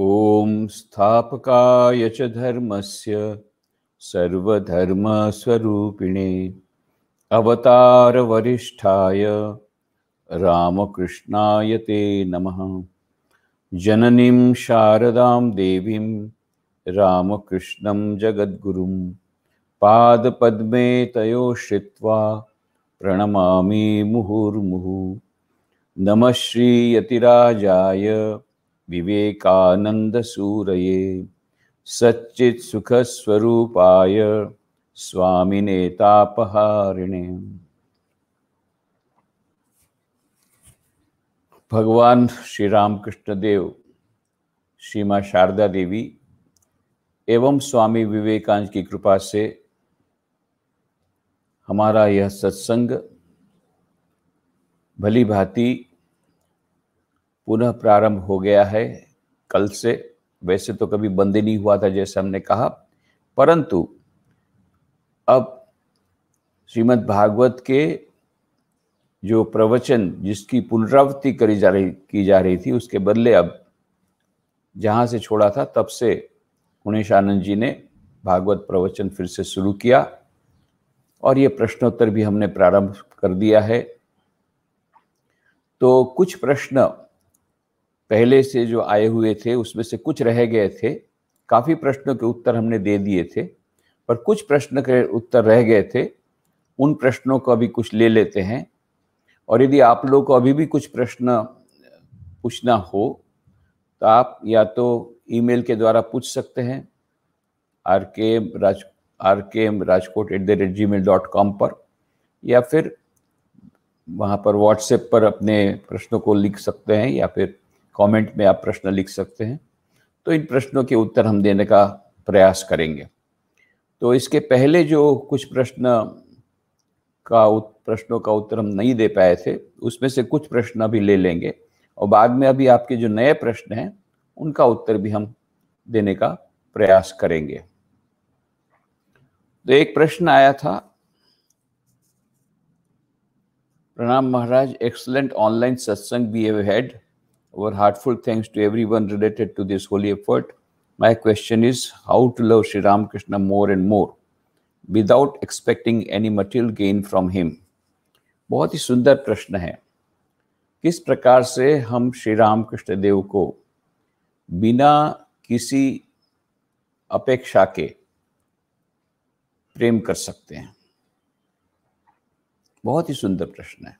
ओम स्थापकाय च धर्मस्य सर्वधर्मस्वरूपिणे अवतारवरिष्ठाय रामकृष्णाय ते नमः जननीं शारदां देवीं रामकृष्णं जगद्गुरुं पादपद्मे तयो श्रित्वा प्रणमामि मुहुर्मुहुः नमः श्रीयतिराजाय विवेकानंद सूरये सुख स्वरूपाय स्वामी नेतापहारिणे भगवान श्री रामकृष्ण देव श्री माँ शारदा देवी एवं स्वामी विवेकानंद की कृपा से हमारा यह सत्संग भली भांति पुनः प्रारंभ हो गया है कल से वैसे तो कभी बंद नहीं हुआ था जैसे हमने कहा परंतु अब श्रीमद् भागवत के जो प्रवचन जिसकी पुनरावृत्ति करी जा रही की जा रही थी उसके बदले अब जहाँ से छोड़ा था तब से उणेश आनंद जी ने भागवत प्रवचन फिर से शुरू किया और ये प्रश्नोत्तर भी हमने प्रारंभ कर दिया है तो कुछ प्रश्न पहले से जो आए हुए थे उसमें से कुछ रह गए थे काफ़ी प्रश्नों के उत्तर हमने दे दिए थे पर कुछ प्रश्न के उत्तर रह गए थे उन प्रश्नों को अभी कुछ ले लेते हैं और यदि आप लोगों को अभी भी कुछ प्रश्न पूछना हो तो आप या तो ईमेल के द्वारा पूछ सकते हैं R K M Raj R K M Rajkot at the rate G mail dot com पर या फिर वहाँ पर व्हाट्सएप पर अपने प्रश्नों को लिख सकते हैं या फिर कमेंट में आप प्रश्न लिख सकते हैं तो इन प्रश्नों के उत्तर हम देने का प्रयास करेंगे तो इसके पहले जो कुछ प्रश्न का प्रश्नों का उत्तर हम नहीं दे पाए थे उसमें से कुछ प्रश्न अभी ले लेंगे और बाद में अभी आपके जो नए प्रश्न हैं उनका उत्तर भी हम देने का प्रयास करेंगे तो एक प्रश्न आया था प्रणाम महाराज excellent online satsang we have had Our heartfelt thanks to everyone related to this holy effort. My question is how to love Sri Ramakrishna more and more without expecting any material gain from him. बहुत ही सुंदर प्रश्न है किस प्रकार से हम श्री राम कृष्ण देव को बिना किसी अपेक्षा के प्रेम कर सकते हैं बहुत ही सुंदर प्रश्न है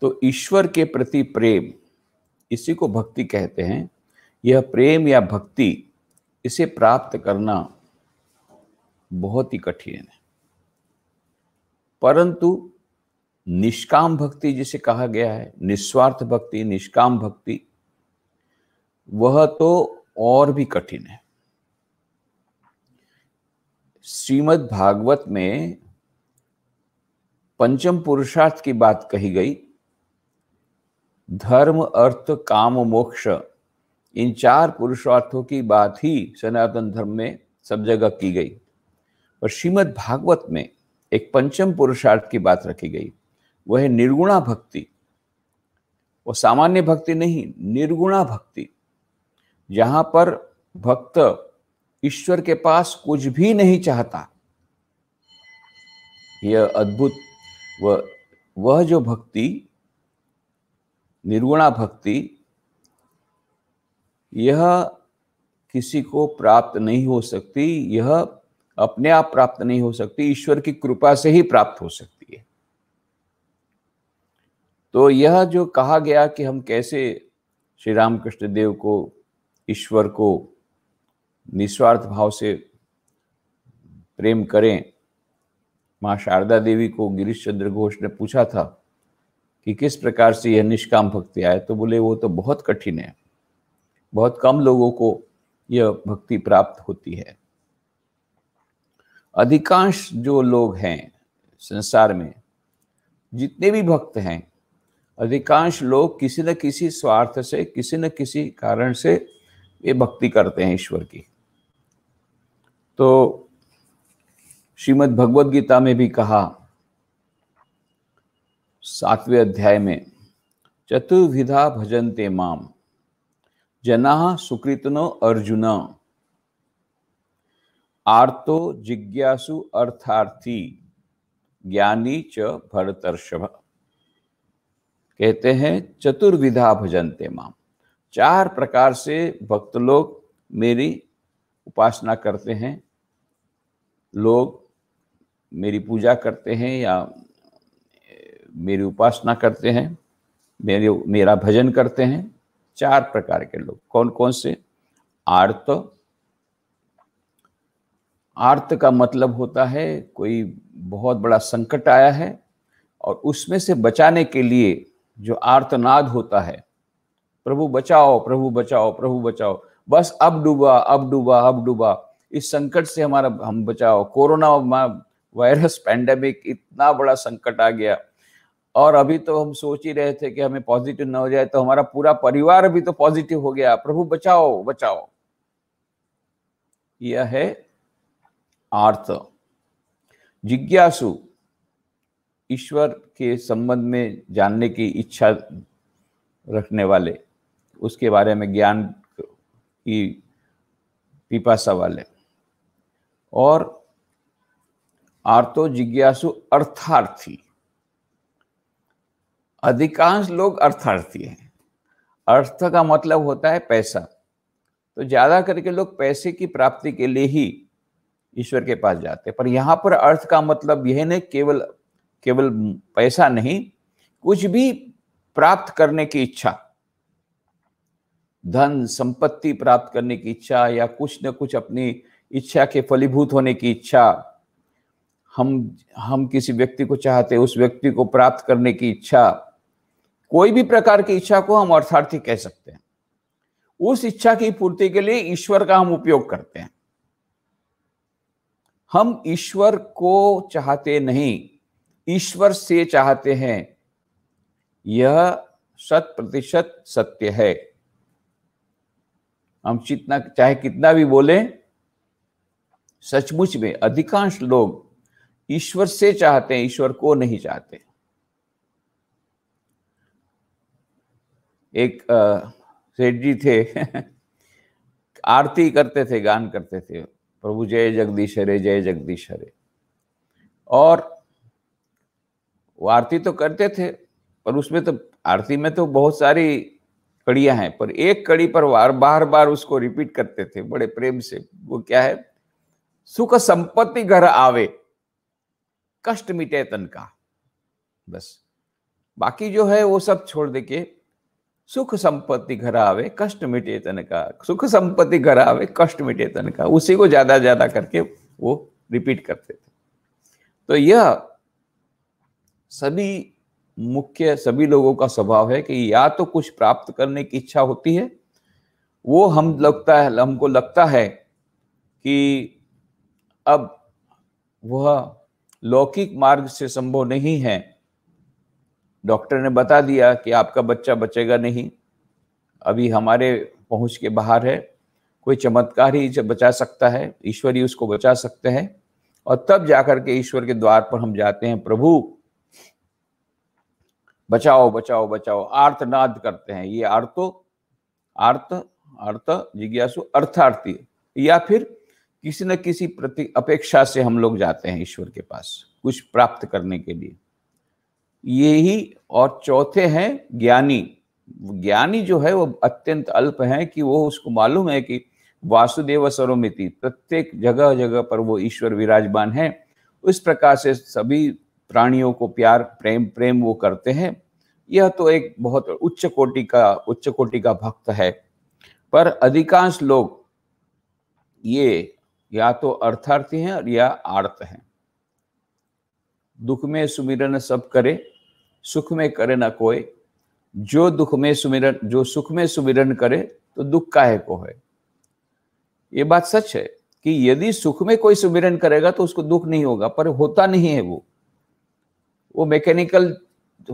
तो ईश्वर के प्रति प्रेम इसी को भक्ति कहते हैं यह प्रेम या भक्ति इसे प्राप्त करना बहुत ही कठिन है परंतु निष्काम भक्ति जिसे कहा गया है निस्वार्थ भक्ति निष्काम भक्ति वह तो और भी कठिन है श्रीमद् भागवत में पंचम पुरुषार्थ की बात कही गई धर्म अर्थ काम मोक्ष इन चार पुरुषार्थों की बात ही सनातन धर्म में सब जगह की गई और श्रीमद भागवत में एक पंचम पुरुषार्थ की बात रखी गई वह है निर्गुणा भक्ति वो सामान्य भक्ति नहीं निर्गुणा भक्ति जहां पर भक्त ईश्वर के पास कुछ भी नहीं चाहता यह अद्भुत वह वह जो भक्ति निर्गुणा भक्ति यह किसी को प्राप्त नहीं हो सकती यह अपने आप प्राप्त नहीं हो सकती ईश्वर की कृपा से ही प्राप्त हो सकती है तो यह जो कहा गया कि हम कैसे श्री रामकृष्ण देव को ईश्वर को निस्वार्थ भाव से प्रेम करें माँ शारदा देवी को गिरीश चंद्र घोष ने पूछा था कि किस प्रकार से यह निष्काम भक्ति आए तो बोले वो तो बहुत कठिन है बहुत कम लोगों को यह भक्ति प्राप्त होती है अधिकांश जो लोग हैं संसार में जितने भी भक्त हैं अधिकांश लोग किसी न किसी स्वार्थ से किसी न किसी कारण से ये भक्ति करते हैं ईश्वर की तो श्रीमद् भगवद गीता में भी कहा सातवें अध्याय में चतुर्विधा भजन्ते माम जना सुकृतनो अर्जुन आर्तो जिज्ञासु अर्थार्थी ज्ञानी च भरतर्षभ कहते हैं चतुर्विधा भजन्ते माम चार प्रकार से भक्त लोग मेरी उपासना करते हैं लोग मेरी पूजा करते हैं या मेरी उपासना करते हैं मेरे मेरा भजन करते हैं चार प्रकार के लोग कौन कौन से आर्त आर्त का मतलब होता है कोई बहुत बड़ा संकट आया है और उसमें से बचाने के लिए जो आर्तनाद होता है प्रभु बचाओ प्रभु बचाओ प्रभु बचाओ बस अब डूबा अब डूबा अब डूबा इस संकट से हमारा हम बचाओ कोरोना वायरस पैंडेमिक इतना बड़ा संकट आ गया और अभी तो हम सोच ही रहे थे कि हमें पॉजिटिव ना हो जाए तो हमारा पूरा परिवार भी तो पॉजिटिव हो गया प्रभु बचाओ बचाओ यह है आर्थ जिज्ञासु ईश्वर के संबंध में जानने की इच्छा रखने वाले उसके बारे में ज्ञान की पिपासा वाले और आर्तो जिज्ञासु अर्थार्थी अधिकांश लोग अर्थार्थी हैं अर्थ का मतलब होता है पैसा तो ज़्यादा करके लोग पैसे की प्राप्ति के लिए ही ईश्वर के पास जाते हैं पर यहाँ पर अर्थ का मतलब यह नहीं केवल केवल पैसा नहीं कुछ भी प्राप्त करने की इच्छा धन संपत्ति प्राप्त करने की इच्छा या कुछ न कुछ अपनी इच्छा के फलीभूत होने की इच्छा हम हम किसी व्यक्ति को चाहते उस व्यक्ति को प्राप्त करने की इच्छा कोई भी प्रकार की इच्छा को हम अर्थार्थी कह सकते हैं उस इच्छा की पूर्ति के लिए ईश्वर का हम उपयोग करते हैं हम ईश्वर को चाहते नहीं ईश्वर से चाहते हैं यह शत प्रतिशत सत्य है हम जितना चाहे कितना भी बोले सचमुच में अधिकांश लोग ईश्वर से चाहते हैं ईश्वर को नहीं चाहते एक सेठ जी थे आरती करते थे गान करते थे प्रभु जय जगदीश हरे जय जगदीश हरे और वो आरती तो करते थे पर उसमें तो आरती में तो बहुत सारी कड़ियां हैं पर एक कड़ी पर बार बार बार उसको रिपीट करते थे बड़े प्रेम से वो क्या है सुख संपत्ति घर आवे कष्ट मिटे तन का बस बाकी जो है वो सब छोड़ दे के सुख संपत्ति घर आवे कष्ट मिटे तन का सुख संपत्ति घर आवे कष्ट मिटे तन का उसी को ज्यादा ज्यादा करके वो रिपीट करते थे तो यह सभी मुख्य सभी लोगों का स्वभाव है कि या तो कुछ प्राप्त करने की इच्छा होती है वो हम लगता है हमको लगता है कि अब वह लौकिक मार्ग से संभव नहीं है डॉक्टर ने बता दिया कि आपका बच्चा बचेगा नहीं अभी हमारे पहुंच के बाहर है कोई चमत्कार ही बचा सकता है ईश्वर ही उसको बचा सकते हैं और तब जाकर के ईश्वर के द्वार पर हम जाते हैं प्रभु बचाओ बचाओ बचाओ आर्तनाद करते हैं ये आर्तो आर्त अर्थ जिज्ञासु अर्थार्थी या फिर किसी न किसी प्रति अपेक्षा से हम लोग जाते हैं ईश्वर के पास कुछ प्राप्त करने के लिए ये ही और चौथे हैं ज्ञानी ज्ञानी जो है वो अत्यंत अल्प है कि वो उसको मालूम है कि वासुदेव सरोमिति प्रत्येक जगह जगह पर वो ईश्वर विराजमान है उस प्रकार से सभी प्राणियों को प्यार प्रेम प्रेम वो करते हैं यह तो एक बहुत उच्च कोटि का उच्च कोटि का भक्त है पर अधिकांश लोग ये या तो अर्थार्थी हैं और या आर्थ हैं दुख में सुमिरन सब करे सुख में करे ना कोई जो दुख में सुमिरन जो सुख में सुमिरन करे तो दुख काहे को है ये बात सच है कि यदि सुख में कोई सुमिरन करेगा तो उसको दुख नहीं होगा पर होता नहीं है वो वो मैकेनिकल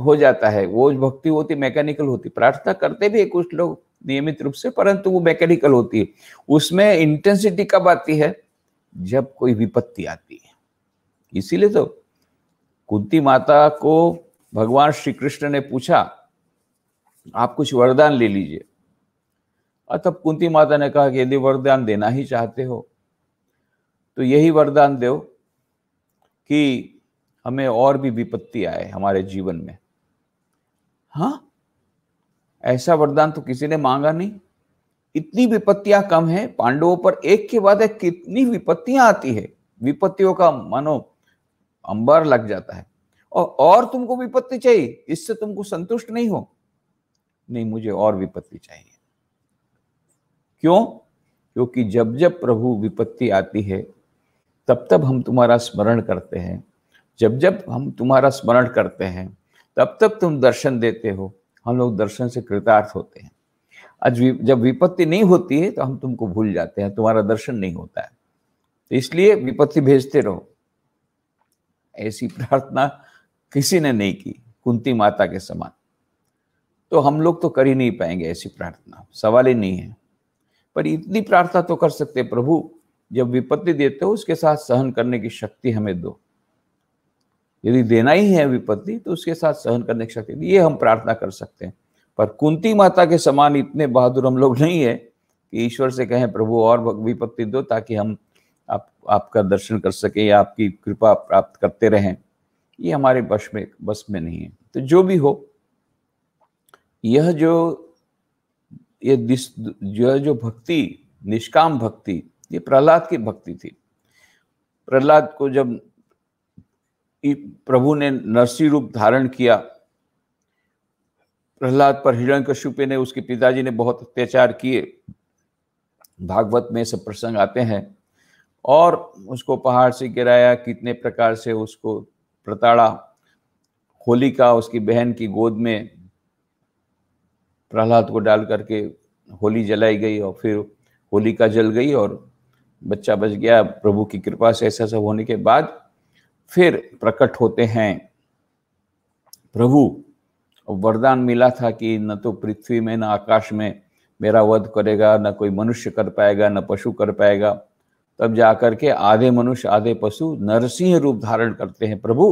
हो जाता है वो भक्ति होती मैकेनिकल होती प्रार्थना करते भी कुछ लोग नियमित रूप से परंतु वो मैकेनिकल होती है उसमें इंटेंसिटी कब आती है जब कोई विपत्ति आती है इसीलिए तो कुंती माता को भगवान श्री कृष्ण ने पूछा आप कुछ वरदान ले लीजिए और तब कुंती माता ने कहा कि यदि वरदान देना ही चाहते हो तो यही वरदान दो कि हमें और भी विपत्ति आए हमारे जीवन में हाँ ऐसा वरदान तो किसी ने मांगा नहीं इतनी विपत्तियां कम है पांडवों पर एक के बाद एक कितनी विपत्तियां आती है विपत्तियों का मानो अंबर लग जाता है और तुमको विपत्ति चाहिए इससे तुमको संतुष्ट नहीं हो नहीं मुझे और विपत्ति चाहिए क्यों क्योंकि जब जब प्रभु विपत्ति आती है तब तब हम तुम्हारा स्मरण करते हैं जब जब हम तुम्हारा स्मरण करते हैं तब तब तुम दर्शन देते हो हम लोग दर्शन से कृतार्थ होते हैं आज जब विपत्ति नहीं होती है तो हम तुमको भूल जाते हैं तुम्हारा दर्शन नहीं होता है तो इसलिए विपत्ति भेजते रहो ऐसी प्रार्थना किसी ने नहीं की कुंती माता के समान तो हम लोग तो कर ही नहीं पाएंगे ऐसी प्रार्थना सवाल ही नहीं है पर इतनी प्रार्थना तो कर सकते प्रभु जब विपत्ति देते हो उसके साथ सहन करने की शक्ति हमें दो यदि देना ही है विपत्ति तो उसके साथ सहन करने की शक्ति ये हम प्रार्थना कर सकते हैं पर कुंती माता के समान इतने बहादुर हम लोग नहीं है कि ईश्वर से कहें प्रभु और विपत्ति दो ताकि हम आप आपका दर्शन कर सकें या आपकी कृपा प्राप्त करते रहें ये हमारे बश में बस में नहीं है तो जो भी हो यह जो यह जो भक्ति निष्काम भक्ति ये प्रहलाद की भक्ति थी प्रहलाद को जब प्रभु ने नरसी रूप धारण किया प्रहलाद पर कश्यपे ने उसके पिताजी ने बहुत अत्याचार किए भागवत में सब प्रसंग आते हैं और उसको पहाड़ से गिराया कितने प्रकार से उसको प्रताड़ा होलिका उसकी बहन की गोद में प्रहलाद को डाल करके होली जलाई गई और फिर होलिका जल गई और बच्चा बच गया प्रभु की कृपा से ऐसा सब होने के बाद फिर प्रकट होते हैं प्रभु वरदान मिला था कि न तो पृथ्वी में न आकाश में मेरा वध करेगा न कोई मनुष्य कर पाएगा न पशु कर पाएगा तब जाकर के आधे मनुष्य आधे पशु नरसिंह रूप धारण करते हैं प्रभु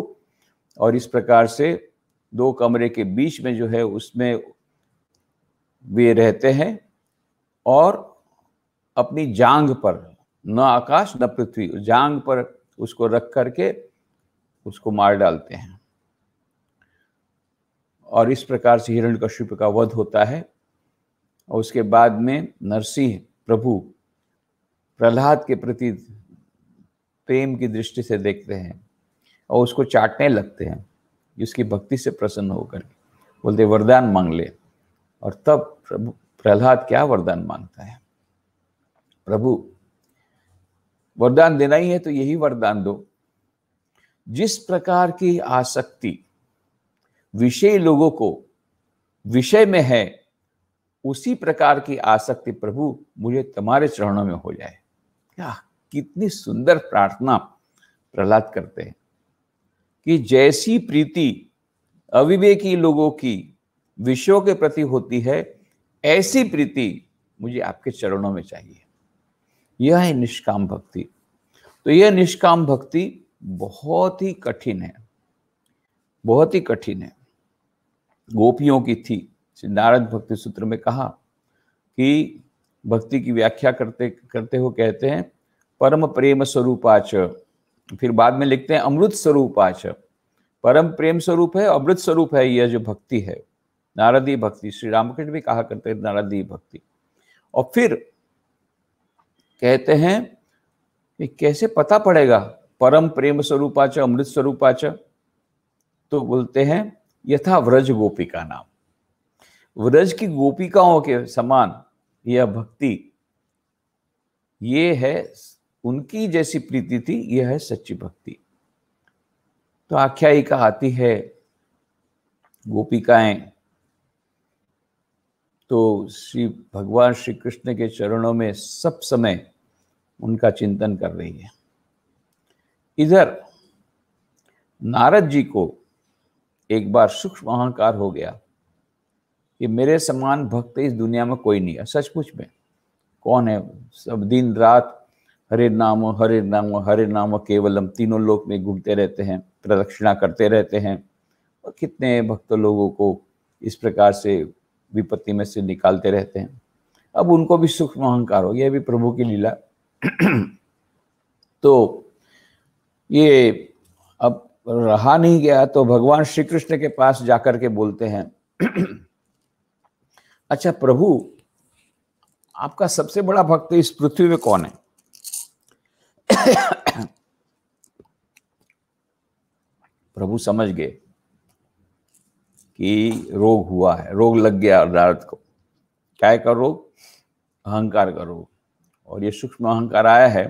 और इस प्रकार से दो कमरे के बीच में जो है उसमें वे रहते हैं और अपनी जांग पर न आकाश न पृथ्वी जांग पर उसको रख करके उसको मार डालते हैं और इस प्रकार से हिरण हिरण्यकश्यप का वध होता है और उसके बाद में नरसिंह प्रभु प्रहलाद के प्रति प्रेम की दृष्टि से देखते हैं और उसको चाटने लगते हैं जिसकी भक्ति से प्रसन्न होकर बोलते वरदान मांग ले और तब प्रभु प्रहलाद क्या वरदान मांगता है प्रभु वरदान देना ही है तो यही वरदान दो जिस प्रकार की आसक्ति विषय लोगों को विषय में है उसी प्रकार की आसक्ति प्रभु मुझे तुम्हारे चरणों में हो जाए क्या कितनी सुंदर प्रार्थना प्रहलाद करते हैं कि जैसी प्रीति अविवेकी लोगों की विषयों के प्रति होती है ऐसी प्रीति मुझे आपके चरणों में चाहिए यह है निष्काम भक्ति तो यह निष्काम भक्ति बहुत ही कठिन है बहुत ही कठिन है गोपियों की थी नारद भक्ति सूत्र में कहा कि भक्ति की व्याख्या करते करते हुए कहते हैं परम प्रेम स्वरूपाच फिर बाद में लिखते हैं अमृत स्वरूपाच परम प्रेम स्वरूप है अमृत स्वरूप है यह जो भक्ति है नारदी भक्ति श्री रामकृष्ण भी कहा करते हैं नारदी भक्ति और फिर कहते हैं कि कैसे पता पड़ेगा परम प्रेम स्वरूपाच अमृत स्वरूपाच तो बोलते हैं यथा व्रज गोपी का नाम व्रज की गोपिकाओं के समान यह भक्ति ये है उनकी जैसी प्रीति थी यह है सच्ची भक्ति तो आख्यायिका आती है गोपिकाएं तो श्री भगवान श्री कृष्ण के चरणों में सब समय उनका चिंतन कर रही है इधर नारद जी को एक बार सूक्ष्म अहंकार हो गया कि मेरे समान भक्त इस दुनिया में कोई नहीं है सचमुच में कौन है सब दिन रात हरे नाम हरे नाम हरे नाम केवलम तीनों लोक में घूमते रहते हैं प्रदक्षिणा करते रहते हैं और कितने भक्त लोगों को इस प्रकार से विपत्ति में से निकालते रहते हैं अब उनको भी सुख अहंकार हो यह भी प्रभु की लीला तो ये अब रहा नहीं गया तो भगवान श्री कृष्ण के पास जाकर के बोलते हैं अच्छा प्रभु आपका सबसे बड़ा भक्त इस पृथ्वी में कौन है प्रभु समझ गए कि रोग हुआ है रोग लग गया रात को क्या का रोग अहंकार का रोग और ये सूक्ष्म अहंकार आया है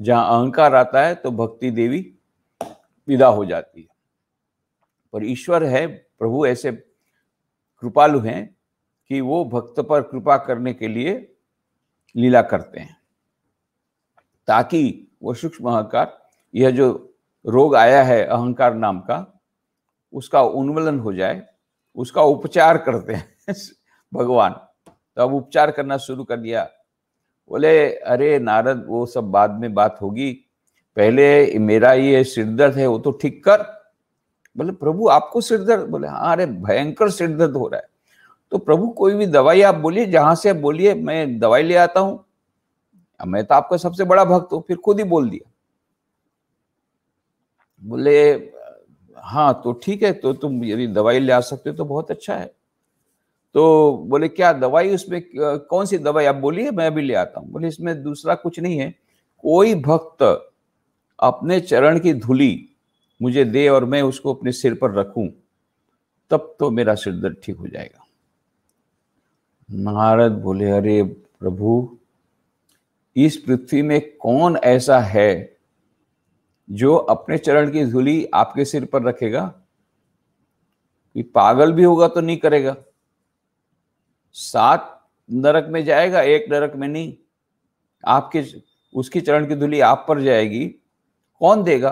जहां अहंकार आता है तो भक्ति देवी विदा हो जाती है पर ईश्वर है प्रभु ऐसे कृपालु हैं कि वो भक्त पर कृपा करने के लिए लीला करते हैं ताकि वो सूक्ष्म अहंकार यह जो रोग आया है अहंकार नाम का उसका उन्मूलन हो जाए उसका उपचार करते हैं भगवान तो अब उपचार करना शुरू कर दिया बोले अरे नारद वो सब बाद में बात होगी पहले मेरा ये सिरदर्द है वो तो ठीक कर बोले प्रभु आपको सिरदर्द बोले हाँ अरे भयंकर सिरदर्द हो रहा है तो प्रभु कोई भी दवाई आप बोलिए जहां से आप बोलिए मैं दवाई ले आता हूं मैं तो आपका सबसे बड़ा भक्त हूं फिर खुद ही बोल दिया बोले हाँ तो ठीक है तो तुम यदि दवाई ले आ सकते हो तो बहुत अच्छा है तो बोले क्या दवाई उसमें कौन सी दवाई आप बोलिए मैं अभी ले आता हूं बोले इसमें दूसरा कुछ नहीं है कोई भक्त अपने चरण की धूली मुझे दे और मैं उसको अपने सिर पर रखूं तब तो मेरा सिर दर्द ठीक हो जाएगा नारद बोले अरे प्रभु इस पृथ्वी में कौन ऐसा है जो अपने चरण की धूली आपके सिर पर रखेगा कि पागल भी होगा तो नहीं करेगा सात नरक में जाएगा एक नरक में नहीं आपके उसकी चरण की धूली आप पर जाएगी कौन देगा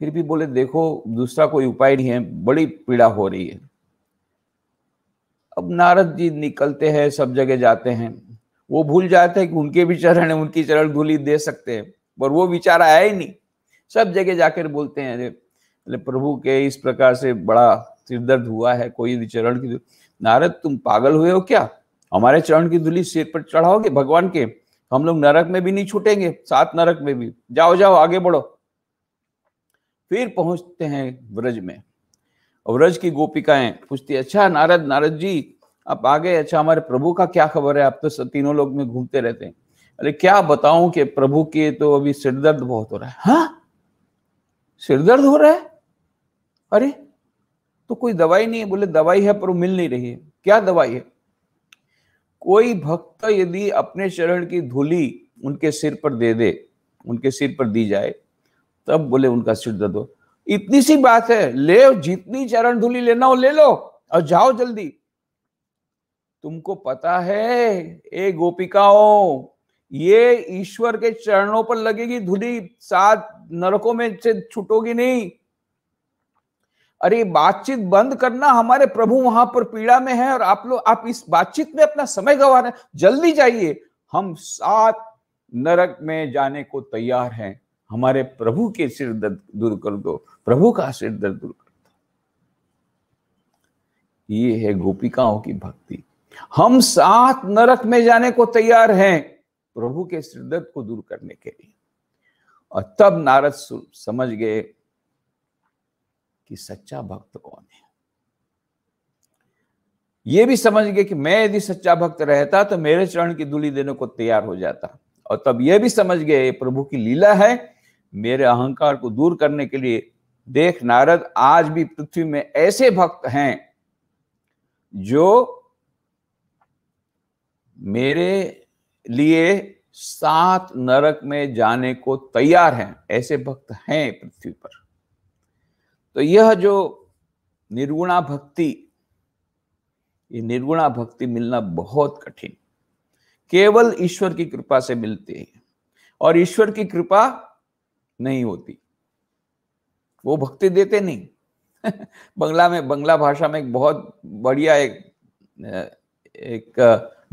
फिर भी बोले देखो दूसरा कोई उपाय नहीं है बड़ी पीड़ा हो रही है अब नारद जी निकलते हैं सब जगह जाते हैं वो भूल जाते हैं कि उनके भी चरण है उनकी चरण धूलि दे सकते हैं पर वो विचार आया ही नहीं सब जगह जाकर बोलते हैं अरे प्रभु के इस प्रकार से बड़ा सिरदर्द हुआ है कोई भी चरण की नारद तुम पागल हुए हो क्या हमारे चरण की धूलि सिर पर चढ़ाओगे भगवान के हम लोग नरक में भी नहीं छूटेंगे सात नरक में भी जाओ जाओ आगे बढ़ो फिर पहुंचते हैं ब्रज में और व्रज की गोपिकाएं पूछती अच्छा नारद नारद जी आप आ गए अच्छा हमारे प्रभु का क्या खबर है आप तो तीनों लोग में घूमते रहते हैं अरे क्या बताऊं कि प्रभु के तो अभी सिरदर्द बहुत हो रहा है हाँ सिरदर्द हो रहा है अरे तो कोई दवाई नहीं है बोले दवाई है पर मिल नहीं रही है क्या दवाई है कोई भक्त यदि अपने शरण की धूली उनके सिर पर दे दे उनके सिर पर दी जाए तब बोले उनका सिर दर्द हो इतनी सी बात है ले जितनी चरण धूली लेना हो ले लो और जाओ जल्दी तुमको पता है ए गोपिकाओं ये ईश्वर के चरणों पर लगेगी धूली सात नरकों में से छुटोगी नहीं अरे बातचीत बंद करना हमारे प्रभु वहां पर पीड़ा में है और आप लोग आप इस बातचीत में अपना समय गंवा रहे हैं जल्दी जाइए हम सात नरक में जाने को तैयार हैं हमारे प्रभु के सिर दर्द दूर कर दो प्रभु का सिर दर्द दूर कर दो ये है गोपिकाओं की भक्ति हम साथ नरक में जाने को तैयार हैं प्रभु के सिर दर्द को दूर करने के लिए और तब नारद समझ गए कि सच्चा भक्त कौन है ये भी समझ गए कि मैं यदि सच्चा भक्त रहता तो मेरे चरण की दूली देने को तैयार हो जाता और तब यह भी समझ गए प्रभु की लीला है मेरे अहंकार को दूर करने के लिए देख नारद आज भी पृथ्वी में ऐसे भक्त हैं जो मेरे लिए सात नरक में जाने को तैयार हैं ऐसे भक्त हैं पृथ्वी पर तो यह जो निर्गुणा भक्ति ये निर्गुणा भक्ति मिलना बहुत कठिन केवल ईश्वर की कृपा से मिलती है और ईश्वर की कृपा नहीं होती वो भक्ति देते नहीं बंगला में बंगला भाषा में एक बहुत बढ़िया एक एक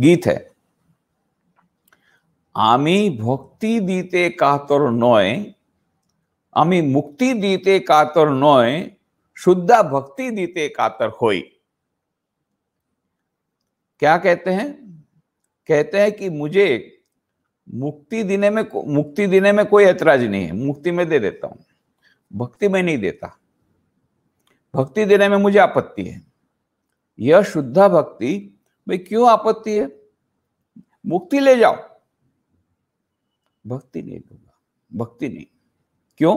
गीत है आमी भक्ति दीते कातर नय आमी मुक्ति दीते कातर नय शुद्धा भक्ति दीते कातर होई क्या कहते हैं कहते हैं कि मुझे मुक्ति देने में मुक्ति देने में कोई ऐतराज नहीं है मुक्ति में दे देता हूं भक्ति में नहीं देता भक्ति देने में मुझे आपत्ति है यह शुद्धा भक्ति भाई क्यों आपत्ति है मुक्ति ले जाओ भक्ति नहीं दूंगा भक्ति नहीं क्यों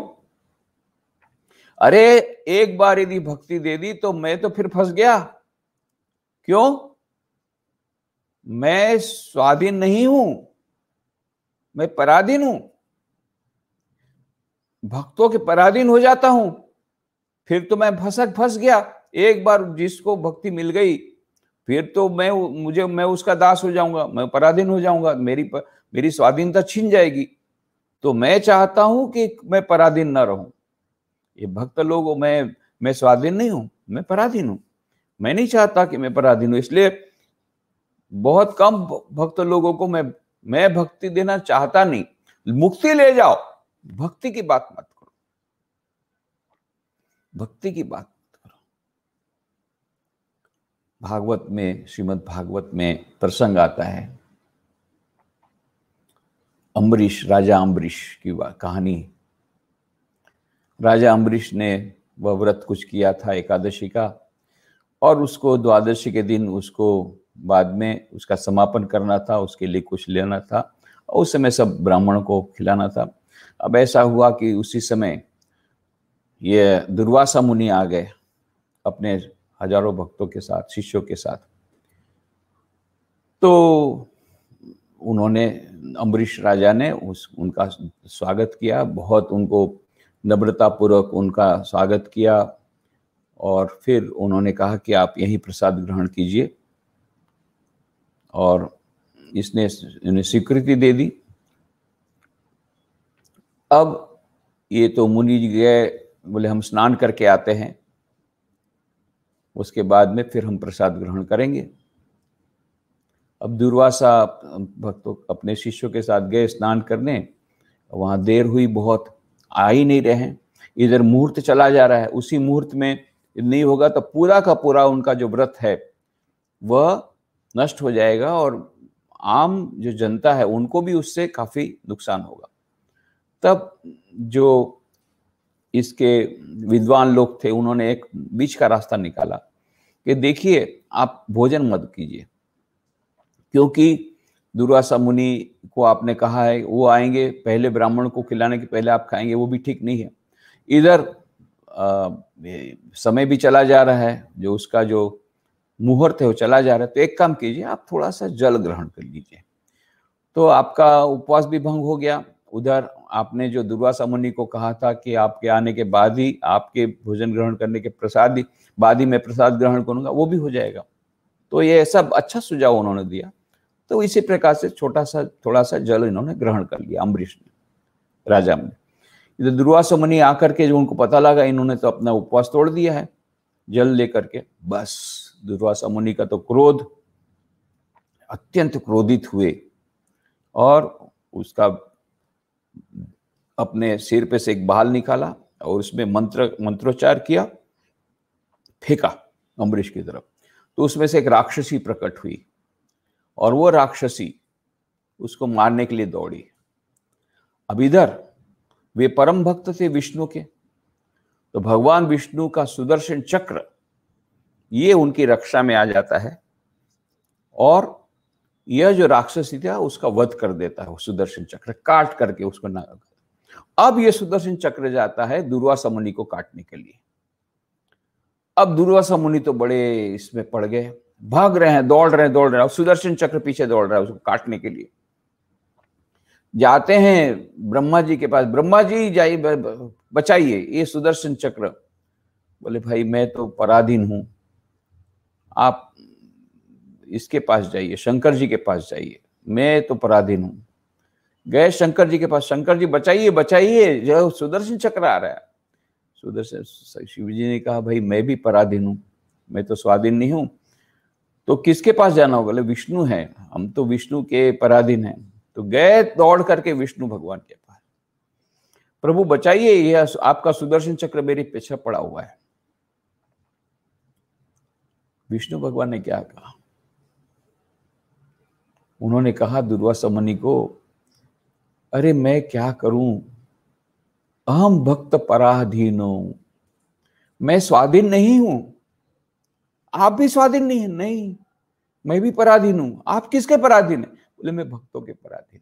अरे एक बार यदि भक्ति दे दी तो मैं तो फिर फंस गया क्यों मैं स्वाधीन नहीं हूं मैं पराधीन हूं भक्तों के पराधीन हो जाता हूं फिर तो मैं फसक फंस गया एक बार जिसको भक्ति मिल गई फिर तो मैं मुझे मैं उसका दास हो जाऊंगा मैं पराधीन हो जाऊंगा मेरी मेरी स्वाधीनता छिन जाएगी तो मैं चाहता हूं कि मैं पराधीन ना रहूं ये भक्त लोग मैं मैं स्वाधीन नहीं हूं मैं पराधीन हूं मैं नहीं चाहता कि मैं पराधीन हूं इसलिए बहुत कम भक्त लोगों को मैं मैं भक्ति देना चाहता नहीं मुक्ति ले जाओ भक्ति की बात मत करो भक्ति की बात करो भागवत में श्रीमद् भागवत में प्रसंग आता है अम्बरीश राजा अम्बरीश की कहानी राजा अम्बरीश ने वह व्रत कुछ किया था एकादशी का और उसको द्वादशी के दिन उसको बाद में उसका समापन करना था उसके लिए कुछ लेना था और उस समय सब ब्राह्मणों को खिलाना था अब ऐसा हुआ कि उसी समय ये दुर्वासा मुनि आ गए अपने हजारों भक्तों के साथ शिष्यों के साथ तो उन्होंने अम्बरीश राजा ने उस उनका स्वागत किया बहुत उनको नम्रतापूर्वक उनका स्वागत किया और फिर उन्होंने कहा कि आप यही प्रसाद ग्रहण कीजिए और इसने इन्हें स्वीकृति दे दी अब ये तो मुनि जी गए बोले हम स्नान करके आते हैं उसके बाद में फिर हम प्रसाद ग्रहण करेंगे अब दुर्वासा भक्तों अपने शिष्यों के साथ गए स्नान करने वहाँ देर हुई बहुत आ ही नहीं रहे इधर मुहूर्त चला जा रहा है उसी मुहूर्त में नहीं होगा तो पूरा का पूरा उनका जो व्रत है वह नष्ट हो जाएगा और आम जो जनता है उनको भी उससे काफ़ी नुकसान होगा तब जो इसके विद्वान लोग थे उन्होंने एक बीच का रास्ता निकाला कि देखिए आप भोजन मत कीजिए क्योंकि दुर्वासा मुनि को आपने कहा है वो आएंगे पहले ब्राह्मण को खिलाने के पहले आप खाएंगे वो भी ठीक नहीं है इधर आ, समय भी चला जा रहा है जो उसका जो मुहूर्त है वो चला जा रहा है तो एक काम कीजिए आप थोड़ा सा जल ग्रहण कर लीजिए तो आपका उपवास भी भंग हो गया उधर आपने जो दुर्वासा मुनि को कहा था कि आपके आने के बाद ही आपके भोजन ग्रहण करने के प्रसाद ही बाद ही मैं प्रसाद ग्रहण करूंगा वो भी हो जाएगा तो ये सब अच्छा सुझाव उन्होंने दिया तो इसी प्रकार से छोटा सा थोड़ा सा जल इन्होंने ग्रहण कर लिया अम्बरीश ने राजा ने इधर दुर्वासा मुनि आकर के जो उनको पता लगा इन्होंने तो अपना उपवास तोड़ दिया है जल लेकर के बस दुर्वासा मुनि का तो क्रोध अत्यंत क्रोधित हुए और उसका अपने सिर पे से एक बाल निकाला और उसमें मंत्र मंत्रोच्चार किया फेंका अम्बरीश की तरफ तो उसमें से एक राक्षसी प्रकट हुई और वो राक्षसी उसको मारने के लिए दौड़ी अब इधर वे परम भक्त थे विष्णु के तो भगवान विष्णु का सुदर्शन चक्र ये उनकी रक्षा में आ जाता है और यह जो राक्षसी था उसका वध कर देता है सुदर्शन चक्र काट करके उसको न अब यह सुदर्शन चक्र जाता है दुर्वासा मुनि को काटने के लिए अब दुर्वासा मुनि तो बड़े इसमें पड़ गए भाग रहे हैं दौड़ रहे हैं दौड़ रहे हैं सुदर्शन चक्र पीछे दौड़ रहा है उसको काटने के लिए जाते हैं ब्रह्मा जी के पास ब्रह्मा जी जाइए बचाइए ये सुदर्शन चक्र बोले भाई मैं तो पराधीन हूं आप इसके पास जाइए शंकर जी के पास जाइए मैं तो पराधीन हूँ गए शंकर जी के पास शंकर जी बचाइए बचाइए जो सुदर्शन चक्र आ रहा है सुदर्शन शिव जी ने कहा भाई मैं भी पराधीन हूँ मैं तो स्वाधीन नहीं हूँ तो किसके पास जाना होगा बोले विष्णु है हम तो विष्णु के पराधीन हैं तो गए दौड़ करके विष्णु भगवान के पास प्रभु बचाइए यह आपका सुदर्शन चक्र मेरे पीछे पड़ा हुआ है विष्णु भगवान ने क्या कहा उन्होंने कहा दुर्वासा मुनि को अरे मैं क्या करूं अहम भक्त पराधीन मैं स्वाधीन नहीं हूं आप भी स्वाधीन नहीं है नहीं मैं भी पराधीन हूं आप किसके पराधीन है बोले मैं भक्तों के पराधीन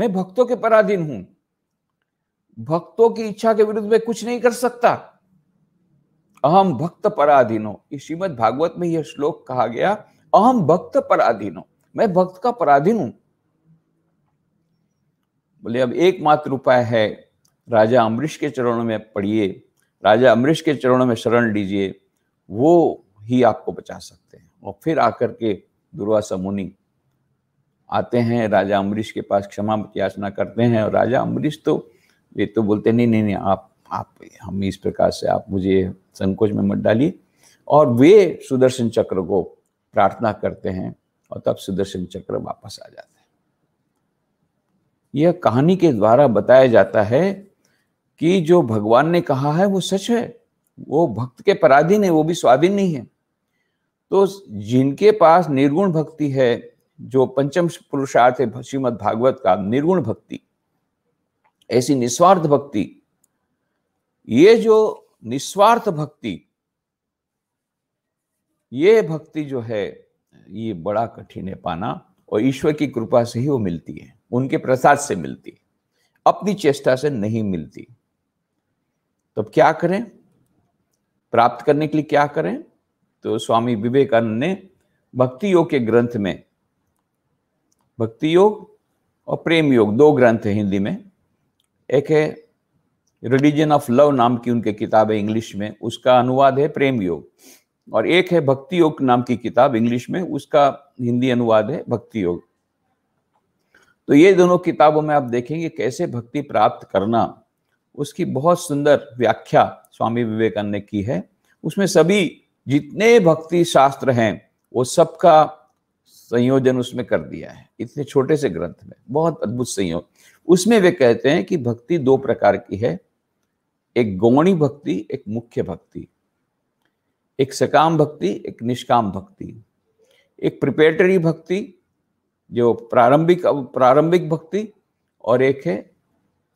मैं भक्तों के पराधीन हूं भक्तों की इच्छा के विरुद्ध मैं कुछ नहीं कर सकता अहम भक्त पराधीनो ये श्रीमद भागवत में यह श्लोक कहा गया अहम भक्त पराधीनो मैं भक्त का पराधीन हूं बोले अब एकमात्र उपाय है राजा अम्बरीश के चरणों में पढ़िए राजा अम्बरीश के चरणों में शरण लीजिए वो ही आपको बचा सकते हैं और फिर आकर के दुर्वासा मुनि आते हैं राजा अम्बरीश के पास क्षमा याचना करते हैं और राजा अम्बरीश तो ये तो बोलते नहीं नहीं नहीं आप आप हम इस प्रकार से आप मुझे संकोच में मत डालिए और वे सुदर्शन चक्र को प्रार्थना करते हैं और तब सुदर्शन चक्र वापस आ जाते हैं यह कहानी के द्वारा बताया जाता है कि जो भगवान ने कहा है वो सच है वो भक्त के पराधीन है वो भी स्वाधीन नहीं है तो जिनके पास निर्गुण भक्ति है जो पंचम पुरुषार्थ है श्रीमद भागवत का निर्गुण भक्ति ऐसी निस्वार्थ भक्ति ये जो निस्वार्थ भक्ति ये भक्ति जो है ये बड़ा कठिन है पाना और ईश्वर की कृपा से ही वो मिलती है उनके प्रसाद से मिलती है अपनी चेष्टा से नहीं मिलती तो क्या करें प्राप्त करने के लिए क्या करें तो स्वामी विवेकानंद ने भक्ति योग के ग्रंथ में भक्ति योग और प्रेम योग दो ग्रंथ है हिंदी में एक है रिलीजन ऑफ लव नाम की उनके किताब है इंग्लिश में उसका अनुवाद है प्रेम योग और एक है भक्ति योग नाम की किताब इंग्लिश में उसका हिंदी अनुवाद है भक्ति योग तो ये दोनों किताबों में आप देखेंगे कैसे भक्ति प्राप्त करना उसकी बहुत सुंदर व्याख्या स्वामी विवेकानंद ने की है उसमें सभी जितने भक्ति शास्त्र हैं वो सबका संयोजन उसमें कर दिया है इतने छोटे से ग्रंथ में बहुत अद्भुत संयोग उसमें वे कहते हैं कि भक्ति दो प्रकार की है एक गौणी भक्ति एक मुख्य भक्ति एक सकाम भक्ति एक निष्काम भक्ति एक प्रिपेटरी भक्ति जो प्रारंभिक प्रारंभिक भक्ति और एक है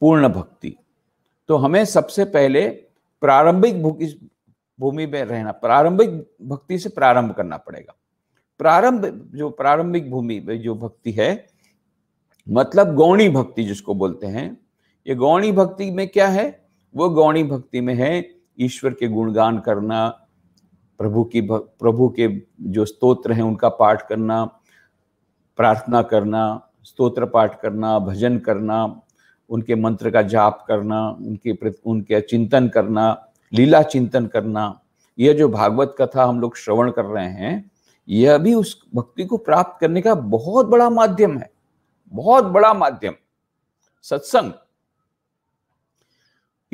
पूर्ण भक्ति तो हमें सबसे पहले प्रारंभिक भूमि में रहना प्रारंभिक भक्ति से प्रारंभ करना पड़ेगा प्रारंभ जो प्रारंभिक भूमि में जो भक्ति है मतलब गौणी भक्ति जिसको बोलते हैं ये गौणी भक्ति में क्या है वो गौणी भक्ति में है ईश्वर के गुणगान करना प्रभु की प्रभु के जो स्तोत्र हैं उनका पाठ करना प्रार्थना करना स्तोत्र पाठ करना भजन करना उनके मंत्र का जाप करना उनके उनके चिंतन करना लीला चिंतन करना यह जो भागवत कथा हम लोग श्रवण कर रहे हैं यह भी उस भक्ति को प्राप्त करने का बहुत बड़ा माध्यम है बहुत बड़ा माध्यम सत्संग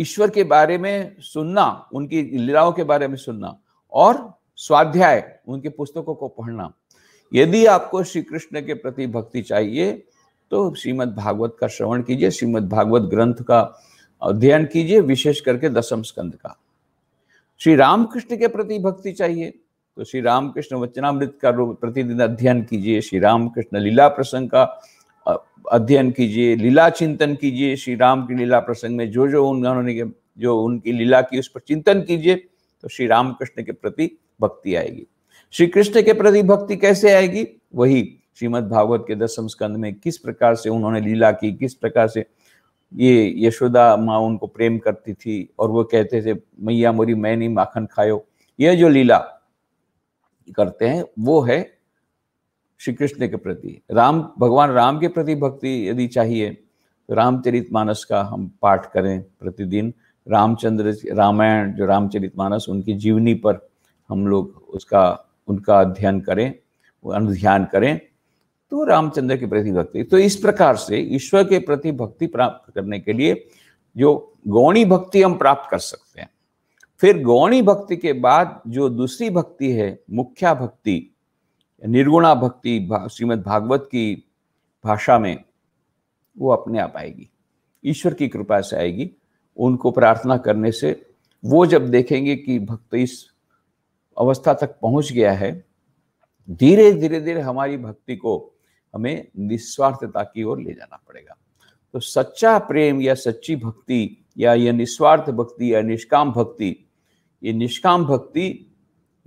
ईश्वर के बारे में सुनना उनकी लीलाओं के बारे में सुनना और स्वाध्याय उनके पुस्तकों को पढ़ना यदि आपको श्री कृष्ण के प्रति भक्ति चाहिए तो श्रीमद् भागवत का श्रवण कीजिए श्रीमद् भागवत ग्रंथ का अध्ययन कीजिए विशेष करके दसम स्कंद का श्री रामकृष्ण के प्रति भक्ति चाहिए तो श्री रामकृष्ण वचनामृत का प्रतिदिन अध्ययन कीजिए श्री रामकृष्ण लीला प्रसंग का अध्ययन कीजिए लीला चिंतन कीजिए श्री राम की लीला प्रसंग में जो जो उन्होंने जो उनकी लीला की उस पर चिंतन कीजिए तो श्री राम कृष्ण के प्रति भक्ति आएगी श्री कृष्ण के प्रति भक्ति कैसे आएगी वही श्रीमद् भागवत के दसम स्कंद में किस प्रकार से उन्होंने लीला की किस प्रकार से ये यशोदा माँ उनको प्रेम करती थी और वो कहते थे मैया मोरी मैं नहीं माखन खायो यह जो लीला करते हैं वो है श्री कृष्ण के प्रति राम भगवान राम के प्रति भक्ति यदि चाहिए तो रामचरित मानस का हम पाठ करें प्रतिदिन रामचंद्र रामायण जो रामचरित मानस उनकी जीवनी पर हम लोग उसका उनका अध्ययन करें अनुध्यान करें तो रामचंद्र के प्रति भक्ति तो इस प्रकार से ईश्वर के प्रति भक्ति प्राप्त करने के लिए जो गौणी भक्ति हम प्राप्त कर सकते हैं फिर गौणी भक्ति के बाद जो दूसरी भक्ति है मुख्या भक्ति निर्गुणा भक्ति श्रीमद् श्रीमद भागवत की भाषा में वो अपने आप आएगी ईश्वर की कृपा से आएगी उनको प्रार्थना करने से वो जब देखेंगे कि भक्त इस अवस्था तक पहुंच गया है धीरे धीरे धीरे हमारी भक्ति को हमें निस्वार्थता की ओर ले जाना पड़ेगा तो सच्चा प्रेम या सच्ची भक्ति या यह निस्वार्थ भक्ति या निष्काम भक्ति ये निष्काम भक्ति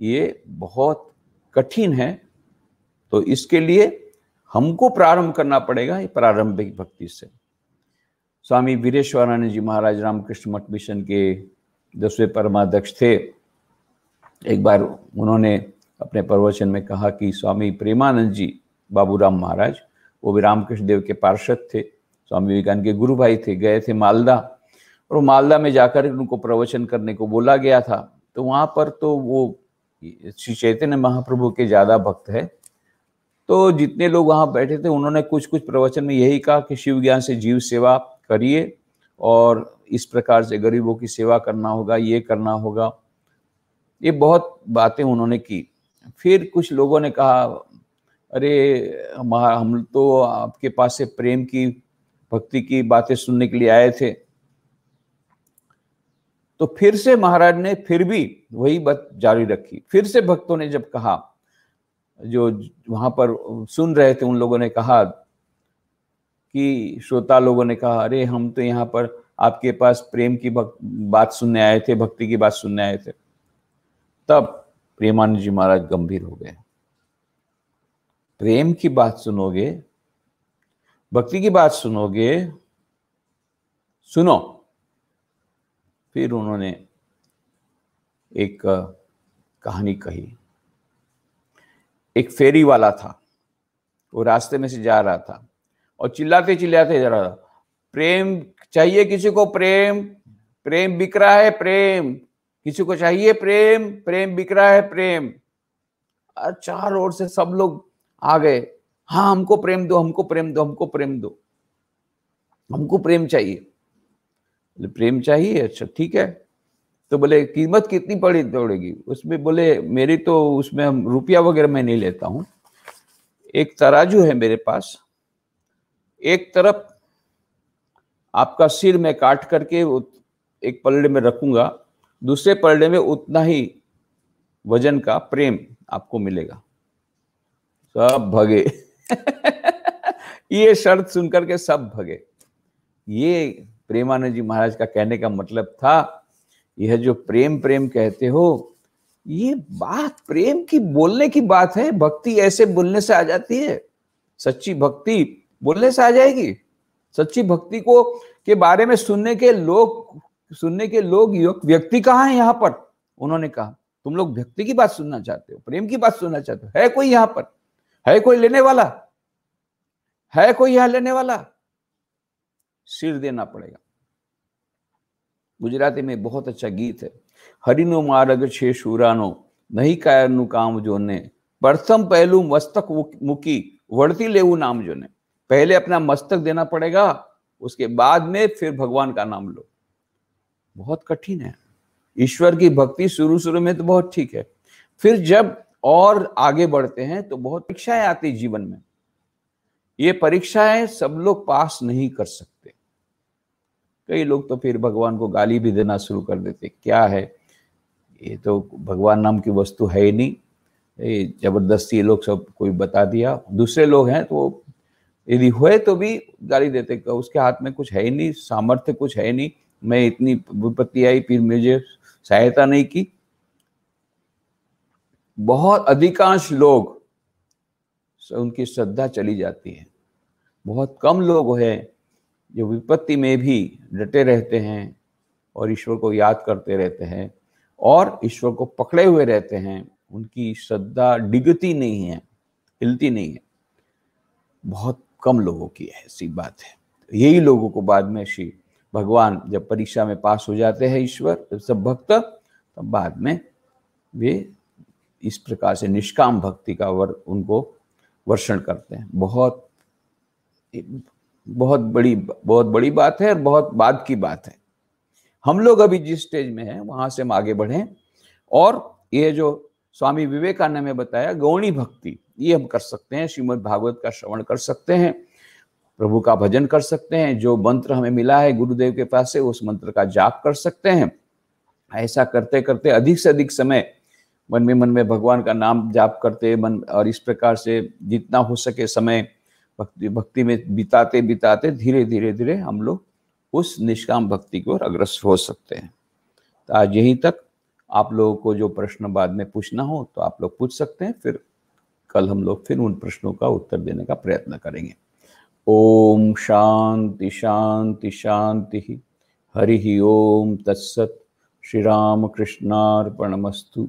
ये बहुत कठिन है तो इसके लिए हमको प्रारंभ करना पड़ेगा ये प्रारंभिक भक्ति से स्वामी वीरेश्वरानंद जी महाराज रामकृष्ण मठ मिशन के दसवें परमाध्यक्ष थे एक बार उन्होंने अपने प्रवचन में कहा कि स्वामी प्रेमानंद जी बाबूराम महाराज वो भी रामकृष्ण देव के पार्षद थे स्वामी विवेकानंद के गुरु भाई थे गए थे मालदा और मालदा में जाकर उनको प्रवचन करने को बोला गया था तो वहां पर तो वो श्री चैतन्य महाप्रभु के ज़्यादा भक्त है तो जितने लोग वहाँ बैठे थे उन्होंने कुछ कुछ प्रवचन में यही कहा कि शिव ज्ञान से जीव सेवा करिए और इस प्रकार से गरीबों की सेवा करना होगा ये करना होगा ये बहुत बातें उन्होंने की फिर कुछ लोगों ने कहा अरे हम तो आपके पास से प्रेम की भक्ति की बातें सुनने के लिए आए थे तो फिर से महाराज ने फिर भी वही बात जारी रखी फिर से भक्तों ने जब कहा जो वहां पर सुन रहे थे उन लोगों ने कहा कि श्रोता लोगों ने कहा अरे हम तो यहाँ पर आपके पास प्रेम की बात सुनने आए थे भक्ति की बात सुनने आए थे तब प्रेमानंद जी महाराज गंभीर हो गए प्रेम की बात सुनोगे भक्ति की बात सुनोगे सुनो फिर उन्होंने एक कहानी कही एक फेरी वाला था वो रास्ते में से जा रहा था और चिल्लाते चिल्लाते जा रहा था प्रेम चाहिए किसी को प्रेम प्रेम बिक रहा है प्रेम किसी को चाहिए प्रेम प्रेम बिक रहा है प्रेम और चार ओर से सब लोग आ गए हाँ हमको प्रेम दो हमको प्रेम दो हमको प्रेम दो हमको प्रेम चाहिए प्रेम चाहिए अच्छा ठीक है तो बोले कीमत कितनी पड़ी दौड़ेगी उसमें बोले मेरी तो उसमें हम रुपया वगैरह मैं नहीं लेता हूँ एक तराजू है मेरे पास एक तरफ आपका सिर मैं काट करके एक पलड़े में रखूंगा दूसरे पलड़े में उतना ही वजन का प्रेम आपको मिलेगा सब भगे ये शर्त सुनकर के सब भगे ये प्रेमानंद जी महाराज का कहने का मतलब था यह जो प्रेम प्रेम कहते हो ये बात प्रेम की बोलने की बात है भक्ति ऐसे बोलने से आ जाती है सच्ची भक्ति बोलने से आ जाएगी सच्ची भक्ति को के बारे में सुनने के लोग सुनने के लोग व्यक्ति कहाँ है यहाँ पर उन्होंने कहा तुम लोग व्यक्ति की बात सुनना चाहते हो प्रेम की बात सुनना चाहते हो है कोई यहाँ पर है कोई लेने वाला है कोई यहां लेने वाला सिर देना पड़ेगा गुजराती में बहुत अच्छा गीत है हरिनो मार्ग छे शूरानो નહીં काम जो ने प्रथम पहलू मस्तक मुकी वर्ती लेऊ नाम ने पहले अपना मस्तक देना पड़ेगा उसके बाद में फिर भगवान का नाम लो बहुत कठिन है ईश्वर की भक्ति शुरू शुरू में तो बहुत ठीक है फिर जब और आगे बढ़ते हैं तो बहुत परीक्षाएं आती जीवन में ये परीक्षाएं सब लोग पास नहीं कर सकते कई लोग तो फिर भगवान को गाली भी देना शुरू कर देते क्या है ये तो भगवान नाम की वस्तु है ही नहीं ये जबरदस्ती ये लोग सब कोई बता दिया दूसरे लोग हैं तो यदि हुए तो भी गाली देते उसके हाथ में कुछ है ही नहीं सामर्थ्य कुछ है नहीं मैं इतनी विपत्ति आई फिर मुझे सहायता नहीं की बहुत अधिकांश लोग उनकी श्रद्धा चली जाती है बहुत कम लोग हैं जो विपत्ति में भी डटे रहते हैं और ईश्वर को याद करते रहते हैं और ईश्वर को पकड़े हुए रहते हैं उनकी श्रद्धा डिगती नहीं है हिलती नहीं है बहुत कम लोगों की ऐसी बात है यही लोगों को बाद में श्री भगवान जब परीक्षा में पास हो जाते हैं ईश्वर सब भक्त तब बाद में वे इस प्रकार से निष्काम भक्ति का वर उनको वर्षण करते हैं बहुत बहुत बड़ी बहुत बड़ी बात है और बहुत बाद की बात है हम लोग अभी जिस स्टेज में हैं वहां से हम आगे बढ़ें और ये जो स्वामी विवेकानंद ने बताया गौणी भक्ति ये हम कर सकते हैं श्रीमद् भागवत का श्रवण कर सकते हैं प्रभु का भजन कर सकते हैं जो मंत्र हमें मिला है गुरुदेव के पास से उस मंत्र का जाप कर सकते हैं ऐसा करते करते अधिक से अधिक समय मन में मन में भगवान का नाम जाप करते मन और इस प्रकार से जितना हो सके समय भक्ति भक्ति में बिताते बिताते धीरे धीरे धीरे हम लोग उस निष्काम भक्ति की ओर अग्रसर हो सकते हैं तो आज यहीं तक आप लोगों को जो प्रश्न बाद में पूछना हो तो आप लोग पूछ सकते हैं फिर कल हम लोग फिर उन प्रश्नों का उत्तर देने का प्रयत्न करेंगे ओम शांति शांति शांति हरि ओम तत्सत श्री राम कृष्णार्पणमस्तु